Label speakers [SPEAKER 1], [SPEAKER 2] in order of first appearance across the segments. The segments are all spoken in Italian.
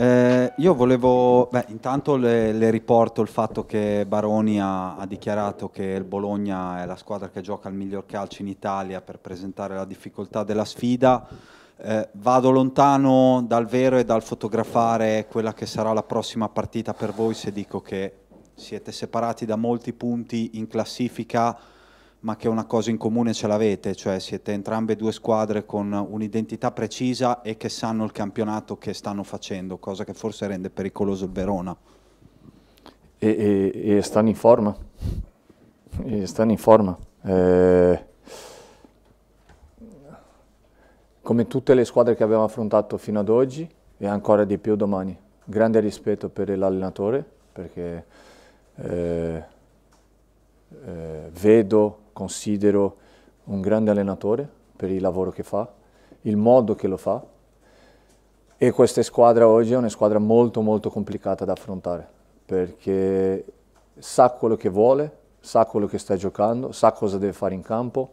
[SPEAKER 1] Eh, io volevo, beh, intanto le, le, riporto il fatto che Baroni ha, ha, dichiarato che il Bologna è la squadra che gioca il miglior calcio in Italia per presentare la difficoltà della sfida. Eh, vado lontano dal vero e dal fotografare quella che sarà la prossima partita per voi se dico che siete separati da molti punti in classifica ma che una cosa in comune ce l'avete, cioè siete entrambe due squadre con un'identità precisa e che sanno il campionato che stanno facendo, cosa che forse rende pericoloso il Verona.
[SPEAKER 2] E, e, e stanno in forma, e stanno in forma. Eh, come tutte le squadre che abbiamo affrontato fino ad oggi e ancora di più domani. Grande rispetto per l'allenatore perché... Eh, eh, vedo, considero un grande allenatore per il lavoro che fa, il modo che lo fa e questa squadra oggi è una squadra molto molto complicata da affrontare perché sa quello che vuole, sa quello che sta giocando, sa cosa deve fare in campo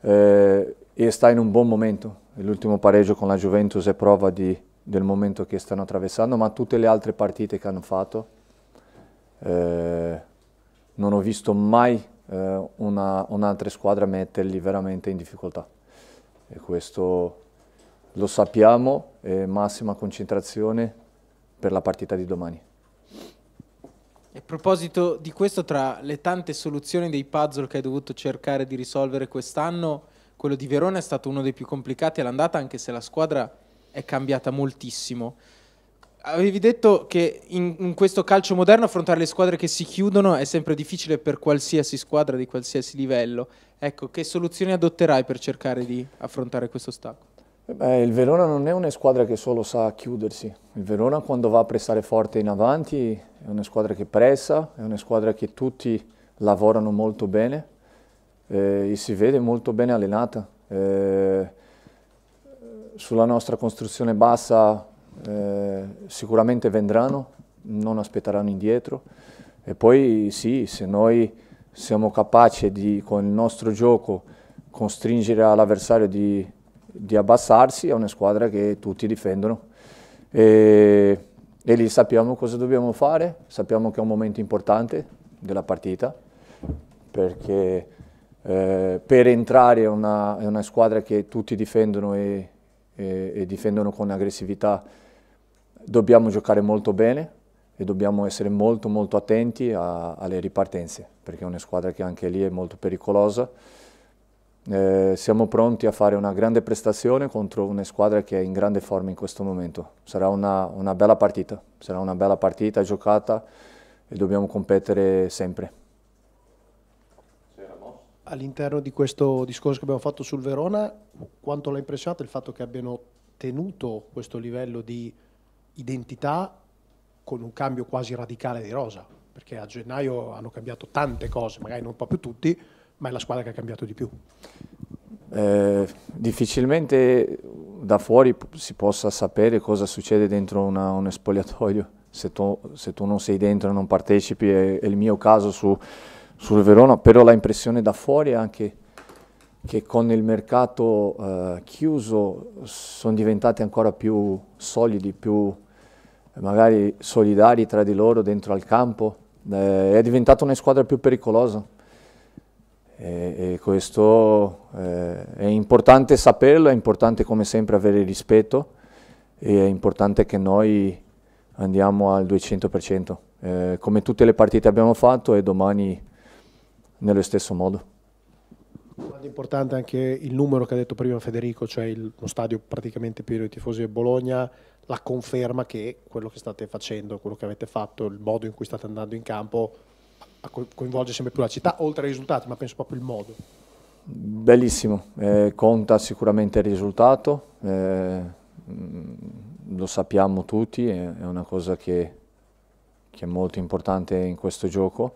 [SPEAKER 2] eh, e sta in un buon momento. L'ultimo pareggio con la Juventus è prova di, del momento che stanno attraversando, ma tutte le altre partite che hanno fatto eh, non ho visto mai eh, un'altra squadra metterli veramente in difficoltà. E questo lo sappiamo, e massima concentrazione per la partita di domani.
[SPEAKER 1] A proposito di questo, tra le tante soluzioni dei puzzle che hai dovuto cercare di risolvere quest'anno, quello di Verona è stato uno dei più complicati all'andata, anche se la squadra è cambiata moltissimo. Avevi detto che in, in, questo calcio moderno affrontare le squadre che si chiudono è sempre difficile per qualsiasi squadra di qualsiasi livello. Ecco, che soluzioni adotterai per cercare di affrontare questo ostacolo? Eh beh,
[SPEAKER 2] il Verona non è una squadra che solo sa chiudersi. Il Verona quando va a pressare forte in avanti è una squadra che pressa, è una squadra che tutti lavorano molto bene eh, e si vede molto bene allenata. Eh, sulla nostra costruzione bassa eh, sicuramente vendranno, non aspetteranno indietro e poi sì, se noi siamo capaci di con il nostro gioco costringere all'avversario di, di, abbassarsi, è una squadra che tutti difendono e, e lì sappiamo cosa dobbiamo fare, sappiamo che è un momento importante della partita perché eh, per entrare è una, una, squadra che tutti difendono e, e, e difendono con aggressività dobbiamo giocare molto bene e dobbiamo essere molto molto attenti a, alle ripartenze, perché è una squadra che anche lì è molto pericolosa. Eh, siamo pronti a fare una grande prestazione contro una squadra che è in grande forma in questo momento. Sarà una, una bella partita, sarà una bella partita giocata e dobbiamo competere sempre.
[SPEAKER 3] All'interno di questo discorso che abbiamo fatto sul Verona, quanto l'ha impressionato il fatto che abbiano tenuto questo livello di identità con un cambio quasi radicale di rosa, perché a gennaio hanno cambiato tante cose, magari non proprio tutti, ma è la squadra che ha cambiato di più.
[SPEAKER 2] Eh, difficilmente da fuori si possa sapere cosa succede dentro una, un spogliatoio, se tu, se tu, non sei dentro e non partecipi, è, è il mio caso su, sul Verona, però la impressione da fuori è anche che con il mercato eh, chiuso sono diventati ancora più solidi, più magari solidari tra di loro dentro al campo, eh, è diventata una squadra più pericolosa e, e questo eh, è importante saperlo, è importante come sempre avere rispetto e è importante che noi andiamo al 200%, eh, come tutte le partite abbiamo fatto e domani nello stesso modo.
[SPEAKER 3] Quanto è importante anche il numero che ha detto prima Federico, cioè il, lo stadio praticamente pieno di tifosi del Bologna, la conferma che quello che state facendo, quello che avete fatto, il modo in cui state andando in campo coinvolge sempre più la città, oltre ai risultati, ma penso proprio il modo.
[SPEAKER 2] Bellissimo, eh, conta sicuramente il risultato, eh, mm, lo sappiamo tutti, è una cosa che, che è molto importante in questo gioco,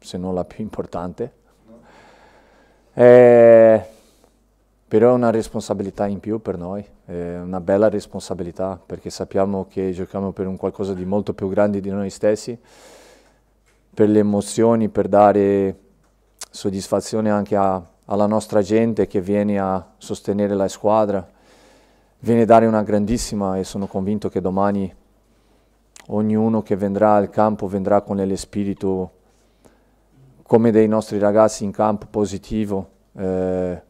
[SPEAKER 2] se non la più importante eh, però è una responsabilità in più per noi, è una bella responsabilità perché sappiamo che giochiamo per un qualcosa di molto più grande di noi stessi, per le emozioni, per dare soddisfazione anche a, alla nostra gente che viene a sostenere la squadra, viene a dare una grandissima e sono convinto che domani ognuno che vendrà al campo vendrà con spirito come dei nostri ragazzi in campo positivo, eh,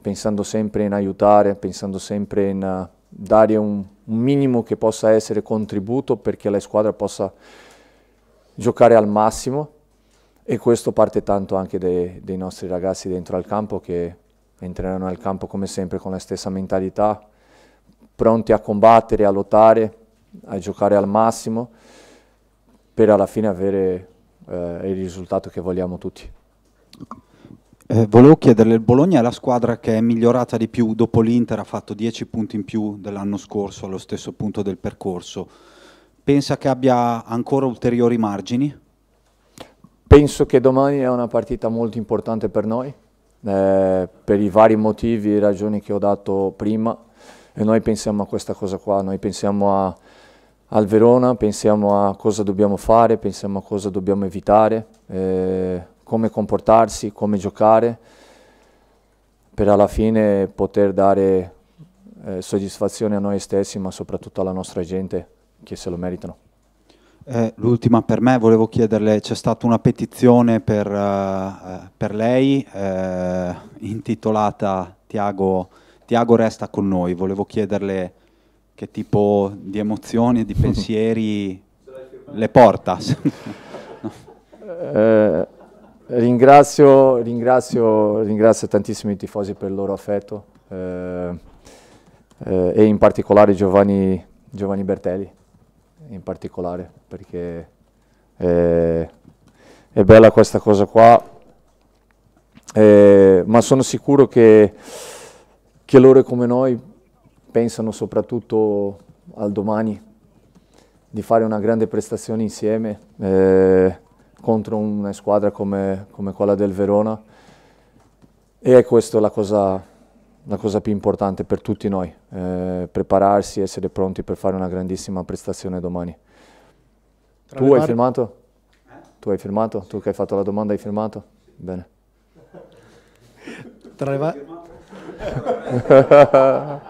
[SPEAKER 2] pensando sempre in aiutare, pensando sempre in eh, dare un, un, minimo che possa essere contributo perché la squadra possa giocare al massimo e questo parte tanto anche dei, dei nostri ragazzi dentro al campo che entreranno al campo come sempre con la stessa mentalità, pronti a combattere, a lottare, a giocare al massimo per alla fine avere eh, il risultato che vogliamo tutti.
[SPEAKER 1] Eh, volevo chiederle, il Bologna è la squadra che è migliorata di più dopo l'Inter, ha fatto 10 punti in più dell'anno scorso allo stesso punto del percorso. Pensa che abbia ancora
[SPEAKER 2] ulteriori margini? Penso che domani è una partita molto importante per noi, eh, per i vari motivi e ragioni che ho dato prima. E noi pensiamo a questa cosa qua, noi pensiamo a, al Verona, pensiamo a cosa dobbiamo fare, pensiamo a cosa dobbiamo evitare, eh, come comportarsi, come giocare, per alla fine poter dare eh, soddisfazione a noi stessi, ma soprattutto alla nostra gente che se lo meritano.
[SPEAKER 1] Eh, l'ultima per me, volevo chiederle, c'è stata una petizione per, uh, per lei eh, intitolata Tiago, Tiago resta con noi, volevo chiederle che tipo di emozioni e di pensieri le porta?
[SPEAKER 2] no. eh, ringrazio, ringrazio, ringrazio, tantissimo i tifosi per il loro affetto eh, eh, e in particolare Giovanni, Giovanni Bertelli, in particolare perché eh, è bella questa cosa qua, eh, ma sono sicuro che, che loro come noi pensano soprattutto al domani, di fare una grande prestazione insieme eh, contro una squadra come, come, quella del Verona e è questa la cosa, la cosa più importante per tutti noi, eh, prepararsi, essere pronti per fare una grandissima prestazione domani. Tra tu hai varie... firmato? Eh? Tu hai firmato? Tu che hai fatto la domanda hai firmato? Bene. Tra le va-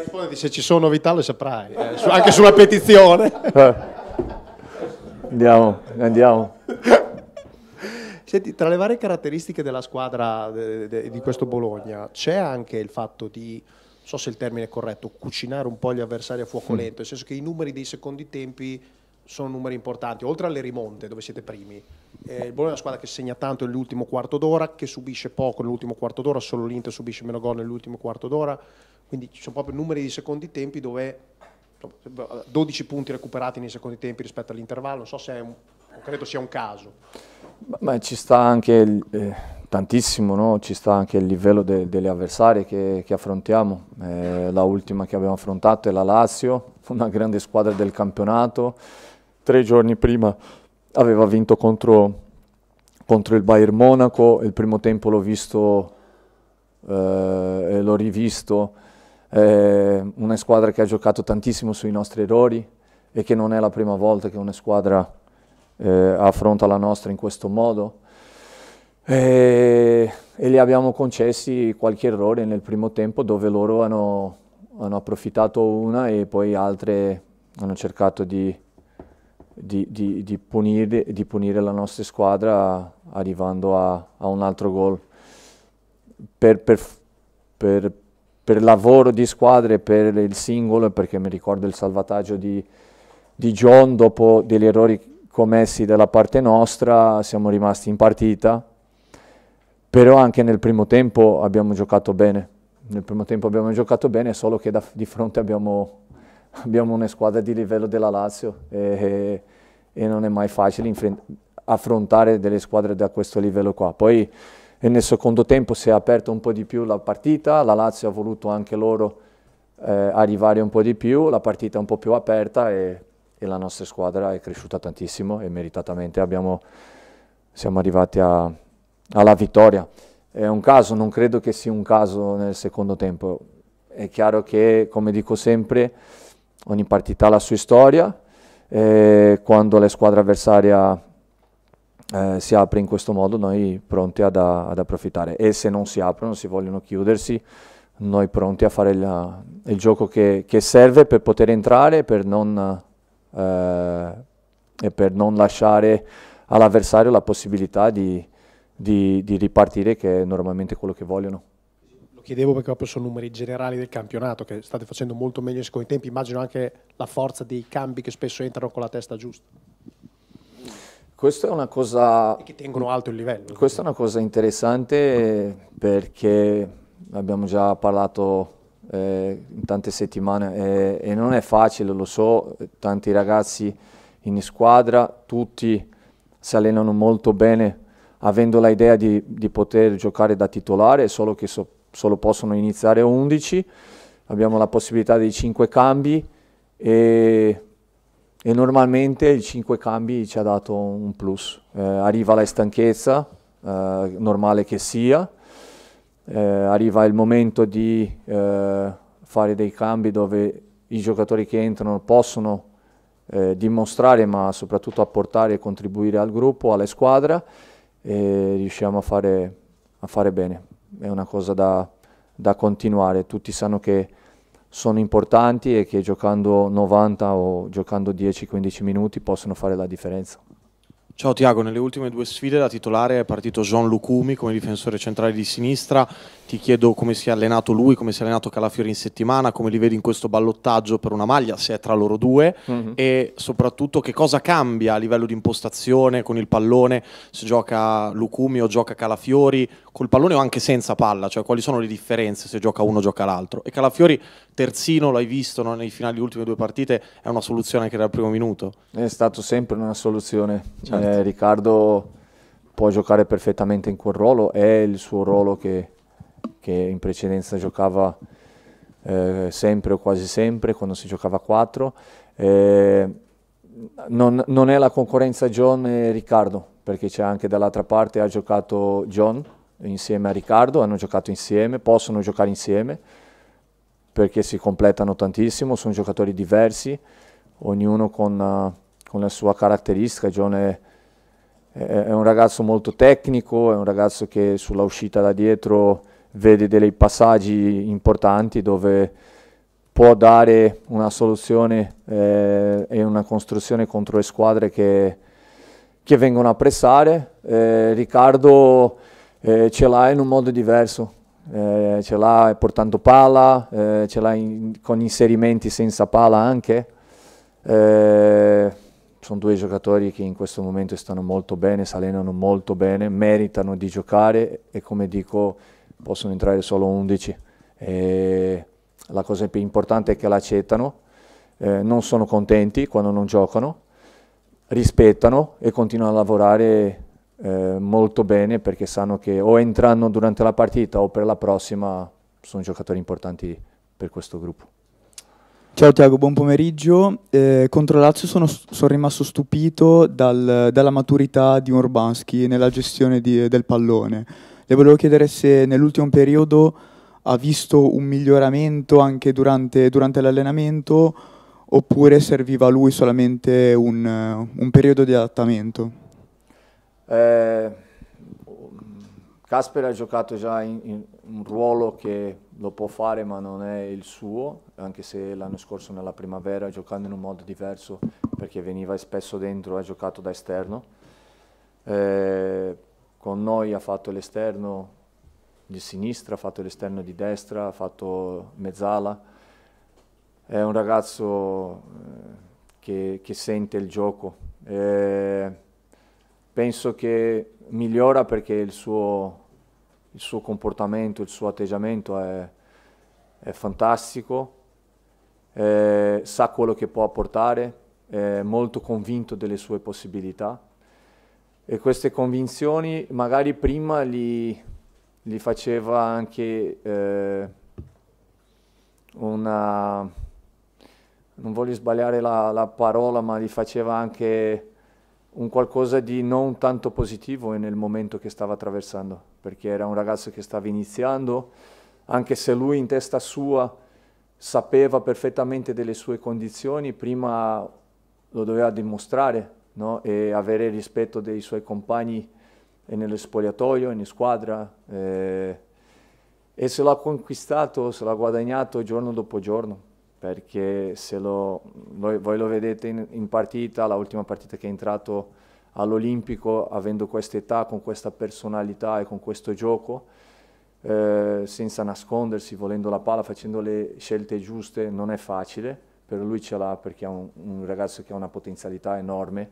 [SPEAKER 3] risponderti, se ci sono novità lo saprai, eh, anche sulla petizione. Eh.
[SPEAKER 2] andiamo, andiamo.
[SPEAKER 3] Senti, tra le varie caratteristiche della squadra de, de, di questo Bologna c'è anche il fatto di, non so se il termine è corretto, cucinare un po' gli avversari a fuoco mm. lento, nel senso che i numeri dei secondi tempi sono numeri importanti, oltre alle rimonte dove siete primi. Eh, il Bologna è una squadra che segna tanto nell'ultimo quarto d'ora, che subisce poco nell'ultimo quarto d'ora, solo l'Inter subisce meno gol nell'ultimo quarto d'ora. Quindi ci sono proprio numeri di secondi tempi dove 12 punti recuperati nei secondi tempi rispetto all'intervallo, non so se è un, credo sia un caso.
[SPEAKER 2] Ma, ci sta anche eh, tantissimo, no? ci sta anche il livello de, delle avversarie che, che affrontiamo. Eh, la ultima che abbiamo affrontato è la Lazio, una grande squadra del campionato. Tre giorni prima aveva vinto contro, contro il Bayern Monaco, il primo tempo l'ho visto eh, l'ho rivisto eh, una squadra che ha giocato tantissimo sui nostri errori e che non è la prima volta che una squadra eh, affronta la nostra in questo modo eh, e, e gli abbiamo concessi qualche errore nel primo tempo dove loro hanno, hanno approfittato una e poi altre hanno cercato di, di, di, di, punire, di, punire, la nostra squadra arrivando a, a un altro gol. Per, per, per, per lavoro di squadre, per il singolo, perché mi ricordo il salvataggio di, di John dopo degli errori commessi dalla parte nostra, siamo rimasti in partita, però anche nel primo tempo abbiamo giocato bene, nel primo tempo abbiamo giocato bene, solo che da, di fronte abbiamo, abbiamo, una squadra di livello della Lazio e, e non è mai facile affrontare delle squadre da questo livello qua. Poi, e nel secondo tempo si è aperta un po' di più la partita, la Lazio ha voluto anche loro eh, arrivare un po' di più, la partita è un po' più aperta e, e la nostra squadra è cresciuta tantissimo e meritatamente abbiamo, siamo arrivati a, alla vittoria. È un caso, non credo che sia un caso nel secondo tempo. È chiaro che, come dico sempre, ogni partita ha la sua storia, eh, quando la squadra avversaria eh, si apre in questo modo, noi pronti ad, ad, approfittare. E se non si aprono, si vogliono chiudersi, noi pronti a fare la, il gioco che, che, serve per poter entrare per non, eh, e per non lasciare all'avversario la possibilità di, di, di, ripartire, che è normalmente quello che vogliono.
[SPEAKER 3] Lo chiedevo perché proprio sono numeri generali del campionato, che state facendo molto meglio in secondo tempo, immagino anche la forza dei cambi che spesso entrano con la testa giusta.
[SPEAKER 2] Questa è una cosa... E che tengono alto il livello. Questa è una cosa interessante perché abbiamo già parlato eh, in tante settimane eh, e non è facile, lo so, tanti ragazzi in squadra, tutti si allenano molto bene avendo l'idea di, di, poter giocare da titolare, solo che so, solo possono iniziare 11, abbiamo la possibilità dei 5 cambi e e normalmente il 5 cambi ci ha dato un plus. Eh, arriva la stanchezza, eh, normale che sia, eh, arriva il momento di eh, fare dei cambi dove i giocatori che entrano possono eh, dimostrare ma soprattutto apportare e contribuire al gruppo, alla squadra e riusciamo a fare, a fare bene. È una cosa da, da continuare, tutti sanno che sono importanti e che giocando 90 o giocando 10-15 minuti possono fare la differenza. Ciao Tiago, nelle ultime due sfide da titolare è partito Jean Lucumi
[SPEAKER 4] come difensore centrale di sinistra, ti chiedo come si è allenato lui, come si è allenato Calafiori in settimana, come li vedi in questo ballottaggio per una maglia, se è tra loro due mm -hmm. e soprattutto che cosa cambia a livello di impostazione con il pallone, se gioca Lucumi o gioca Calafiori, col pallone o anche senza palla, cioè quali sono le differenze se gioca uno o gioca l'altro e Calafiori terzino l'hai visto no? nei finali delle ultime due partite, è una soluzione anche dal primo minuto.
[SPEAKER 2] È stato sempre una soluzione. Certo. Eh, Riccardo può giocare perfettamente in quel ruolo, è il suo ruolo che, che in precedenza giocava eh, sempre o quasi sempre quando si giocava a 4. Eh, non, non, è la concorrenza John e Riccardo, perché c'è anche dall'altra parte ha giocato John insieme a Riccardo, hanno giocato insieme, possono giocare insieme perché si completano tantissimo, sono giocatori diversi, ognuno con, uh, con la sua caratteristica. John è, è, un ragazzo molto tecnico, è un ragazzo che sulla uscita da dietro vede dei passaggi importanti dove può dare una soluzione eh, e una costruzione contro le squadre che, che vengono a pressare. Eh, Riccardo eh, ce l'ha in un modo diverso, eh, ce l'ha portando pala, eh, ce l'ha in, con inserimenti senza pala anche. Eh, sono due giocatori che in questo momento stanno molto bene, salenano molto bene, meritano di giocare e come dico possono entrare solo 11. E la cosa più importante è che l'accettano, eh, non sono contenti quando non giocano, rispettano e continuano a lavorare eh, molto bene perché sanno che o entrano durante la partita o per la prossima sono giocatori importanti per questo gruppo.
[SPEAKER 1] Ciao Tiago, buon pomeriggio. Eh, contro Lazio sono, sono rimasto stupito dal, dalla maturità di Urbanski nella gestione di, del pallone. Le volevo chiedere se nell'ultimo periodo ha visto un miglioramento anche durante, durante l'allenamento oppure serviva a lui solamente un, un periodo di adattamento.
[SPEAKER 2] Casper eh, ha giocato già in, in un ruolo che lo può fare ma non è il suo, anche se l'anno scorso nella primavera giocando in un modo diverso perché veniva spesso dentro ha giocato da esterno. Eh, con noi ha fatto l'esterno di sinistra, ha fatto l'esterno di destra, ha fatto mezzala. È un ragazzo eh, che, che, sente il gioco. Eh, penso che migliora perché il suo, il suo comportamento, il suo atteggiamento è, è fantastico, eh, sa quello che può apportare, è molto convinto delle sue possibilità e queste convinzioni magari prima li, li faceva anche eh, una non voglio sbagliare la, la, parola ma li faceva anche un qualcosa di non tanto positivo nel momento che stava attraversando, perché era un ragazzo che stava iniziando, anche se lui in testa sua sapeva perfettamente delle sue condizioni, prima lo doveva dimostrare no? e avere rispetto dei suoi compagni e nello spogliatoio, in squadra. Eh, e se l'ha conquistato, se l'ha guadagnato giorno dopo giorno perché se lo, voi, voi lo vedete in, in, partita, la ultima partita che è entrato all'Olimpico, avendo questa età, con questa personalità e con questo gioco, eh, senza nascondersi, volendo la palla, facendo le scelte giuste, non è facile, per lui ce l'ha perché è un, un ragazzo che ha una potenzialità enorme,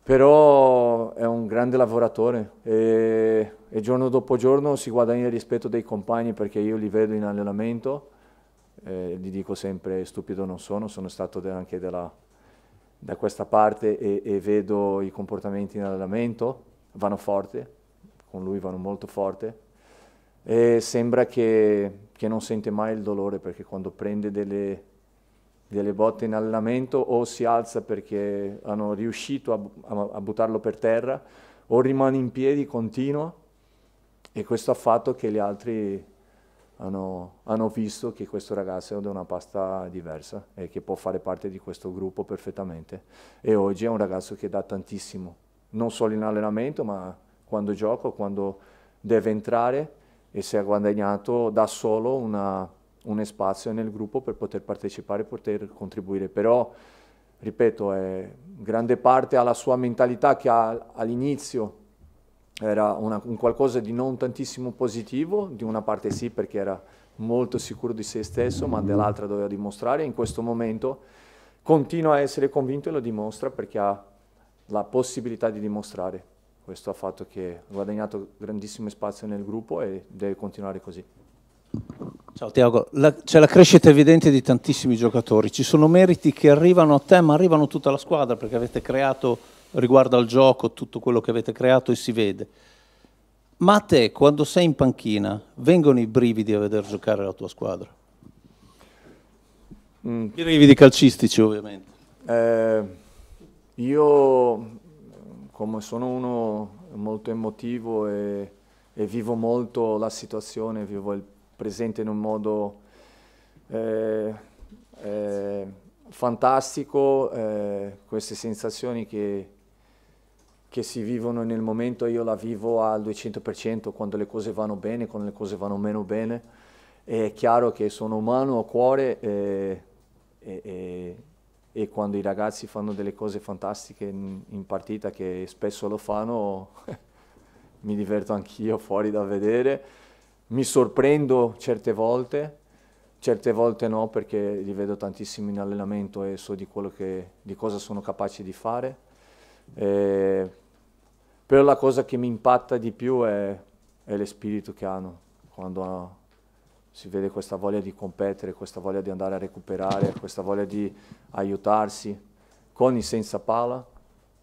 [SPEAKER 2] però è un grande lavoratore e, e giorno dopo giorno si guadagna il rispetto dei compagni perché io li vedo in allenamento eh, gli dico sempre stupido non sono, sono stato anche della, da questa parte e, e vedo i comportamenti in allenamento, vanno forte, con lui vanno molto forte, e sembra che, che, non sente mai il dolore perché quando prende delle, delle botte in allenamento o si alza perché hanno riuscito a, a, a, buttarlo per terra o rimane in piedi, continua e questo ha fatto che gli altri hanno, hanno visto che questo ragazzo è da una pasta diversa e che può fare parte di questo gruppo perfettamente. E oggi è un ragazzo che dà tantissimo, non solo in allenamento, ma quando gioca, quando deve entrare e si è guadagnato da solo una, un spazio nel gruppo per poter partecipare e poter contribuire. Però, ripeto, è grande parte alla sua mentalità che all'inizio era una, un qualcosa di non tantissimo positivo, di una parte sì perché era molto sicuro di se stesso, ma dall'altra doveva dimostrare, in questo momento continua a essere convinto e lo dimostra perché ha la possibilità di dimostrare. Questo ha fatto che ha guadagnato grandissimo spazio nel gruppo e deve continuare così. Ciao
[SPEAKER 3] Tiago, c'è la crescita evidente di tantissimi giocatori, ci sono meriti che arrivano a te ma arrivano a tutta la squadra perché avete creato riguardo al gioco, tutto quello che avete creato e si vede. Ma a te, quando sei in panchina, vengono i brividi a veder giocare la tua squadra?
[SPEAKER 2] Mm. I brividi calcistici, ovviamente. Eh, io, come sono uno molto emotivo e, e, vivo molto la situazione, vivo il presente in un modo eh, eh, fantastico, eh, queste sensazioni che che si vivono nel momento, io la vivo al 200% quando le cose vanno bene, quando le cose vanno meno bene. È chiaro che sono umano a cuore e, eh, e, e, e quando i ragazzi fanno delle cose fantastiche in, in partita, che spesso lo fanno, mi diverto anch'io fuori da vedere. Mi sorprendo certe volte, certe volte no perché li vedo tantissimo in allenamento e so di, che, di cosa sono capace di fare eh, però la cosa che mi impatta di più è, è l'espirito che hanno quando si vede questa voglia di competere, questa voglia di andare a recuperare, questa voglia di aiutarsi con e senza pala.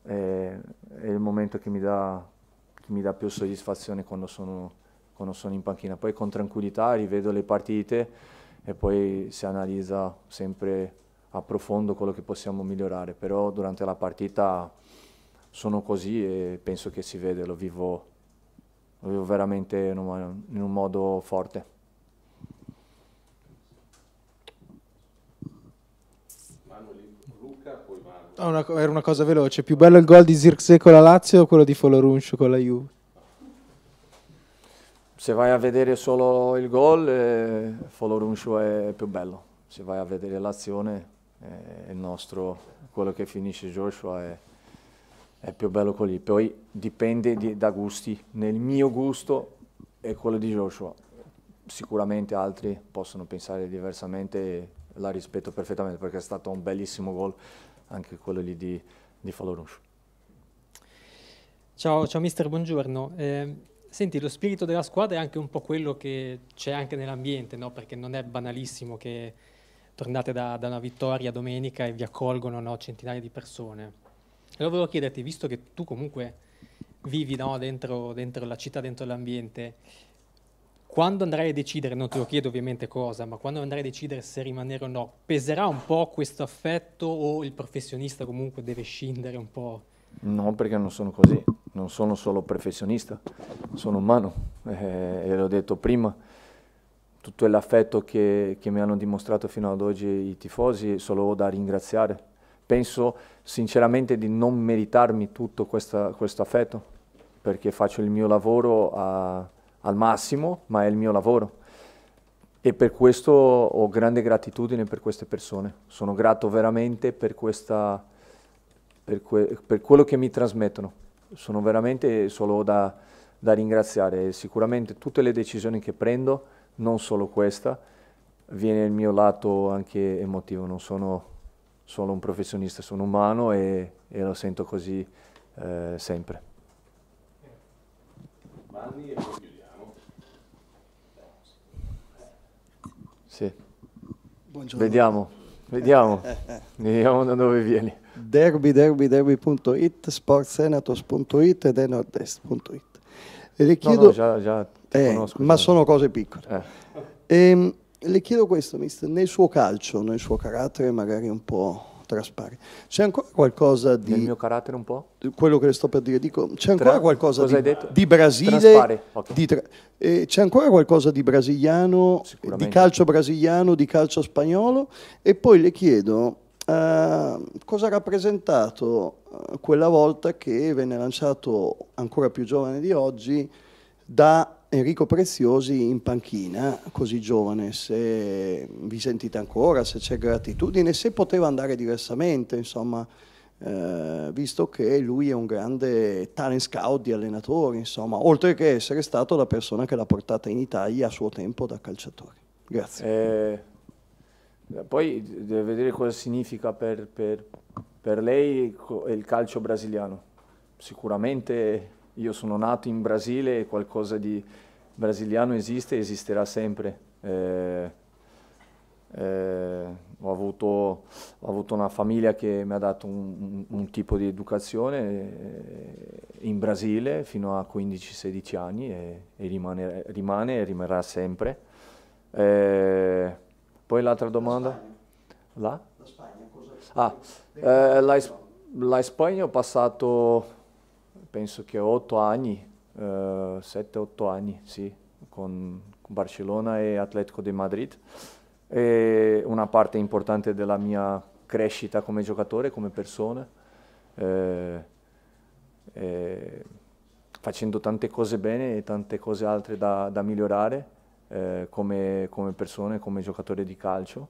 [SPEAKER 2] Eh, è il momento che mi dà, che mi dà più soddisfazione quando sono, quando sono in panchina. Poi con tranquillità rivedo le partite e poi si analizza sempre a profondo quello che possiamo migliorare, però durante la partita sono così e penso che si vede, lo vivo, lo vivo veramente in un, in un modo forte. Oh, una, era
[SPEAKER 1] una cosa veloce. Più bello il gol di Zirkzee con la Lazio o quello di Foloruncio con la Juve?
[SPEAKER 2] Se vai a vedere solo il gol, eh, Foloruncio è più bello. Se vai a vedere l'azione, eh, il nostro, quello che finisce Joshua è, è più bello così. Poi dipende di, da gusti. Nel mio gusto è quello di Joshua. Sicuramente altri possono pensare diversamente, la rispetto perfettamente perché è stato un bellissimo gol anche quello lì di, di Faloruscio. Ciao, ciao mister, buongiorno. Eh,
[SPEAKER 3] senti, lo spirito della squadra è anche un po' quello che c'è anche nell'ambiente, no? perché non è banalissimo che tornate da, da una vittoria domenica e vi accolgono no? centinaia di persone allora volevo chiederti, visto che tu comunque vivi no, dentro, dentro la città, dentro l'ambiente, quando andrai a decidere, non te lo chiedo ovviamente cosa, ma quando andrai a decidere se rimanere o no, peserà un po' questo affetto o il professionista comunque deve scindere un po'?
[SPEAKER 2] No, perché non sono così, non sono solo professionista, sono umano eh, e l'ho detto prima, tutto l'affetto che, che mi hanno dimostrato fino ad oggi i tifosi, solo da ringraziare penso sinceramente di non meritarmi tutto questa, questo affetto, perché faccio il mio lavoro a, al massimo, ma è il mio lavoro. E per questo ho grande gratitudine per queste persone. Sono grato veramente per, questa, per, que, per quello che mi trasmettono. Sono veramente solo da, da ringraziare. sicuramente tutte le decisioni che prendo, non solo questa, viene il mio lato anche emotivo. Non sono sono un professionista, sono umano e, e lo sento così eh, sempre.
[SPEAKER 4] Manni e poi chiudiamo. Sì. Vediamo, vediamo,
[SPEAKER 2] vediamo da dove vieni. Derby,
[SPEAKER 4] derby, derby.it, sportsenatos.it e denordest.it. Le chiedo... No, no, già, già eh, ma sono cose piccole. E, eh. ehm, le chiedo questo, mister, nel suo calcio, nel suo carattere magari un po' traspare, c'è ancora qualcosa di... Nel mio
[SPEAKER 2] carattere un po'?
[SPEAKER 4] Quello che le sto per dire, dico, c'è ancora Tra... qualcosa di, di, Brasile, okay. di tra... eh, c'è ancora qualcosa di brasiliano, di calcio brasiliano, di calcio spagnolo e poi le chiedo... Uh, cosa ha rappresentato eh, quella volta che venne lanciato ancora più giovane di oggi da Enrico Preziosi in panchina, così giovane, se vi sentite ancora, se c'è gratitudine, se poteva andare diversamente, insomma, eh, visto che lui è un grande talent scout di allenatore, insomma, oltre che essere stato la persona che l'ha portata in Italia a suo tempo da calciatore.
[SPEAKER 2] Grazie. Eh, poi deve vedere cosa significa per, per, per lei il calcio brasiliano. Sicuramente io sono nato in Brasile e qualcosa di brasiliano esiste e esisterà sempre. Eh, eh, ho, avuto, ho, avuto, una famiglia che mi ha dato un, un, tipo di educazione eh, in Brasile fino a 15-16 anni e, e rimane, rimane, e rimarrà sempre. Eh, poi l'altra domanda? La? La Spagna? Ah, eh, la? Ah, la, la Spagna ho passato penso che ho 8 anni, uh, otto anni, sì, con, con Barcellona e Atletico di Madrid. E una parte importante della mia crescita come giocatore, come persona, eh, eh, facendo tante cose bene e tante cose altre da, da migliorare eh, come, come persona e come giocatore di calcio.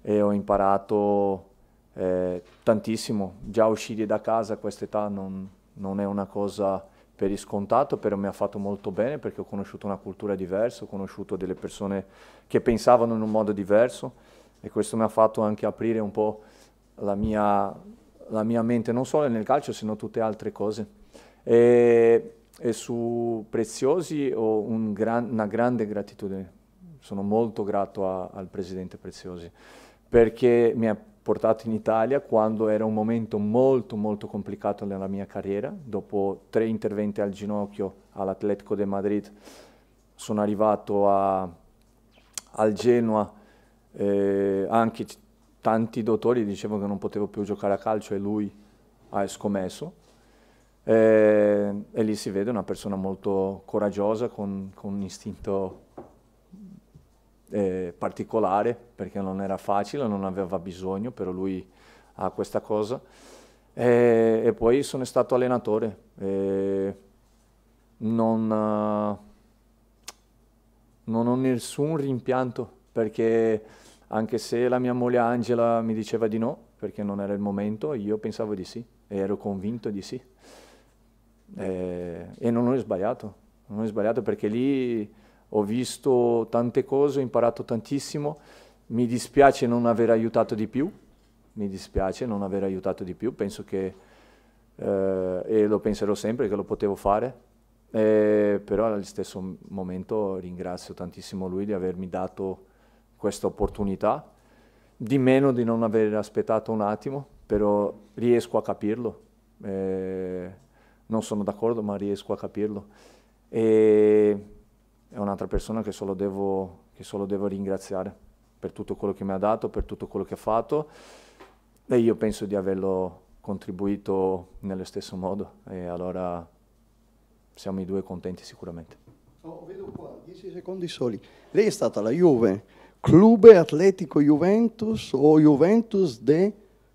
[SPEAKER 2] E ho imparato eh, tantissimo, già uscire da casa a quest'età non, non è una cosa per iscontato, però mi ha fatto molto bene perché ho conosciuto una cultura diversa, ho conosciuto delle persone che pensavano in un modo diverso e questo mi ha fatto anche aprire un po' la mia, la mia mente, non solo nel calcio, sino tutte altre cose. E, e su Preziosi ho un gran, una grande gratitudine, sono molto grato a, al presidente Preziosi perché mi ha portato in Italia quando era un momento molto molto complicato nella mia carriera. Dopo tre interventi al ginocchio all'Atletico de Madrid sono arrivato a, al Genoa, eh, anche tanti dottori dicevano che non potevo più giocare a calcio e lui ha scommesso. Eh, e lì si vede una persona molto coraggiosa, con, con un istinto eh, particolare perché non era facile, non aveva bisogno, però lui ha questa cosa. E, e poi sono stato allenatore. Non, eh, non, ho nessun rimpianto perché anche se la mia moglie Angela mi diceva di no, perché non era il momento, io pensavo di sì e ero convinto di sì. E, e non ho sbagliato, non ho sbagliato perché lì ho visto tante cose, ho imparato tantissimo, mi dispiace non aver aiutato di più, mi dispiace non aver aiutato di più, penso che, eh, e lo penserò sempre che lo potevo fare, eh, però allo stesso momento ringrazio tantissimo lui di avermi dato questa opportunità, di meno di non aver aspettato un attimo, però riesco a capirlo, eh, non sono d'accordo ma riesco a capirlo. E è un'altra persona che solo, devo, che solo devo ringraziare per tutto quello che mi ha dato, per tutto quello che ha fatto e io penso di averlo contribuito nello stesso modo e allora siamo i due contenti sicuramente. Oh, vedo qua, 10 secondi soli. Lei
[SPEAKER 4] è stata la Juve, Club Atletico Juventus o Juventus de,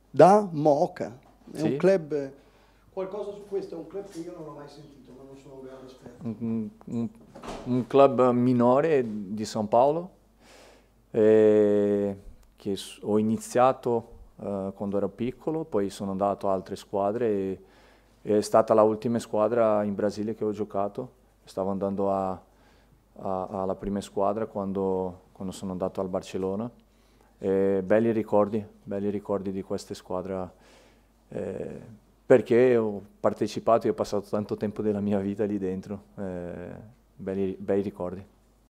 [SPEAKER 4] da Moca. È sì. un club, qualcosa su questo, è un club che io non ho mai sentito
[SPEAKER 2] un, un, club minore di San Paolo eh, che ho iniziato eh, quando ero piccolo, poi sono andato a altre squadre e, e è stata l'ultima squadra in Brasile che ho giocato. Stavo andando a, a, alla prima squadra quando, quando, sono andato al Barcellona. E eh, belli ricordi, belli ricordi di questa squadra. Eh, perché ho partecipato e ho passato tanto tempo della mia vita lì dentro, eh, belli, bei ricordi.